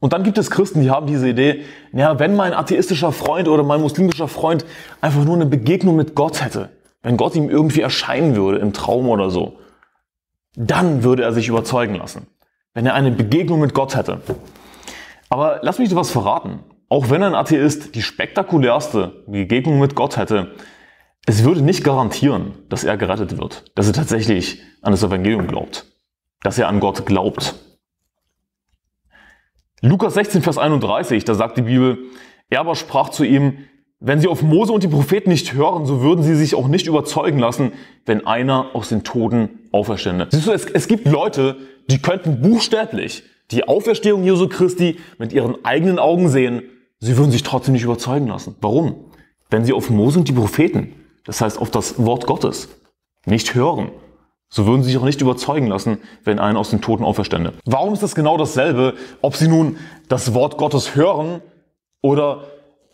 Und dann gibt es Christen, die haben diese Idee, naja, wenn mein atheistischer Freund oder mein muslimischer Freund einfach nur eine Begegnung mit Gott hätte, wenn Gott ihm irgendwie erscheinen würde im Traum oder so, dann würde er sich überzeugen lassen, wenn er eine Begegnung mit Gott hätte. Aber lass mich dir was verraten. Auch wenn ein Atheist die spektakulärste Begegnung mit Gott hätte, es würde nicht garantieren, dass er gerettet wird, dass er tatsächlich an das Evangelium glaubt, dass er an Gott glaubt. Lukas 16, Vers 31, da sagt die Bibel, er aber sprach zu ihm, wenn sie auf Mose und die Propheten nicht hören, so würden sie sich auch nicht überzeugen lassen, wenn einer aus den Toten auferstände. Siehst du, es, es gibt Leute, die könnten buchstäblich die Auferstehung Jesu Christi mit ihren eigenen Augen sehen, sie würden sich trotzdem nicht überzeugen lassen. Warum? Wenn sie auf Mose und die Propheten, das heißt auf das Wort Gottes, nicht hören, so würden sie sich auch nicht überzeugen lassen, wenn einer aus den Toten auferstände. Warum ist das genau dasselbe, ob sie nun das Wort Gottes hören oder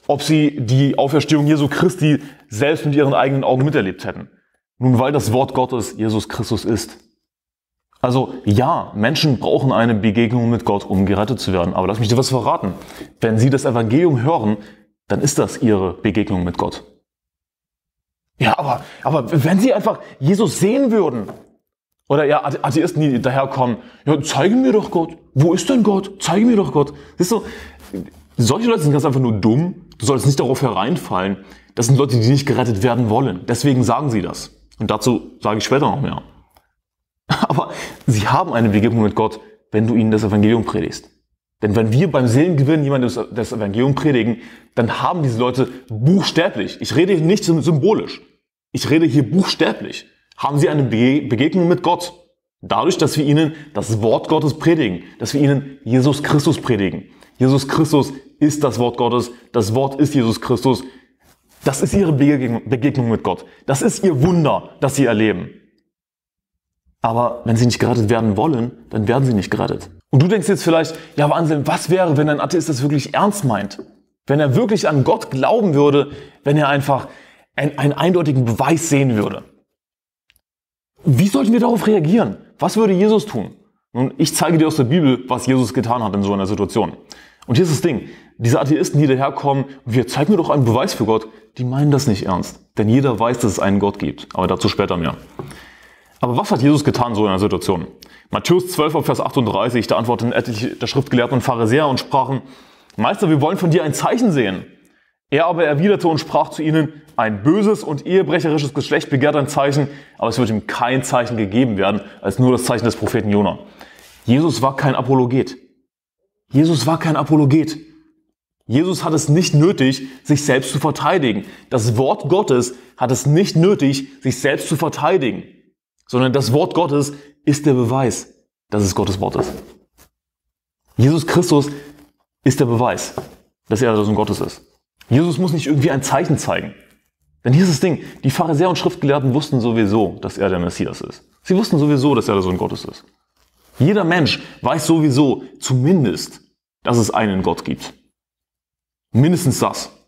ob sie die Auferstehung Jesu Christi selbst mit ihren eigenen Augen miterlebt hätten? Nun, weil das Wort Gottes Jesus Christus ist. Also ja, Menschen brauchen eine Begegnung mit Gott, um gerettet zu werden. Aber lass mich dir was verraten. Wenn sie das Evangelium hören, dann ist das ihre Begegnung mit Gott. Ja, aber, aber wenn sie einfach Jesus sehen würden, oder ja, Atheisten, die daherkommen, ja, zeige mir doch Gott. Wo ist denn Gott? Zeige mir doch Gott. Siehst du, solche Leute sind ganz einfach nur dumm. Du solltest nicht darauf hereinfallen. Das sind Leute, die nicht gerettet werden wollen. Deswegen sagen sie das. Und dazu sage ich später noch mehr. Aber sie haben eine Begegnung mit Gott, wenn du ihnen das Evangelium predigst. Denn wenn wir beim Seelengewinn jemandem das, das Evangelium predigen, dann haben diese Leute buchstäblich, ich rede hier nicht symbolisch, ich rede hier buchstäblich, haben sie eine Begegnung mit Gott. Dadurch, dass wir ihnen das Wort Gottes predigen, dass wir ihnen Jesus Christus predigen. Jesus Christus ist das Wort Gottes, das Wort ist Jesus Christus. Das ist ihre Begegnung mit Gott. Das ist ihr Wunder, das sie erleben. Aber wenn sie nicht gerettet werden wollen, dann werden sie nicht gerettet. Und du denkst jetzt vielleicht, ja, aber Anselm, was wäre, wenn ein Atheist das wirklich ernst meint? Wenn er wirklich an Gott glauben würde, wenn er einfach einen, einen eindeutigen Beweis sehen würde. Wie sollten wir darauf reagieren? Was würde Jesus tun? Nun, ich zeige dir aus der Bibel, was Jesus getan hat in so einer Situation. Und hier ist das Ding. Diese Atheisten, die daherkommen, wir zeigen mir doch einen Beweis für Gott, die meinen das nicht ernst. Denn jeder weiß, dass es einen Gott gibt. Aber dazu später mehr. Aber was hat Jesus getan so in einer Situation? Matthäus 12 Vers 38, da antworteten etliche der Schriftgelehrten und Pharisäer und sprachen, Meister, wir wollen von dir ein Zeichen sehen. Er aber erwiderte und sprach zu ihnen, ein böses und ehebrecherisches Geschlecht begehrt ein Zeichen, aber es wird ihm kein Zeichen gegeben werden, als nur das Zeichen des Propheten Jonah. Jesus war kein Apologet. Jesus war kein Apologet. Jesus hat es nicht nötig, sich selbst zu verteidigen. Das Wort Gottes hat es nicht nötig, sich selbst zu verteidigen sondern das Wort Gottes ist der Beweis, dass es Gottes Wort ist. Jesus Christus ist der Beweis, dass er der Sohn also Gottes ist. Jesus muss nicht irgendwie ein Zeichen zeigen. Denn hier ist das Ding, die Pharisäer und Schriftgelehrten wussten sowieso, dass er der Messias ist. Sie wussten sowieso, dass er der Sohn Gottes ist. Jeder Mensch weiß sowieso zumindest, dass es einen Gott gibt. Mindestens das.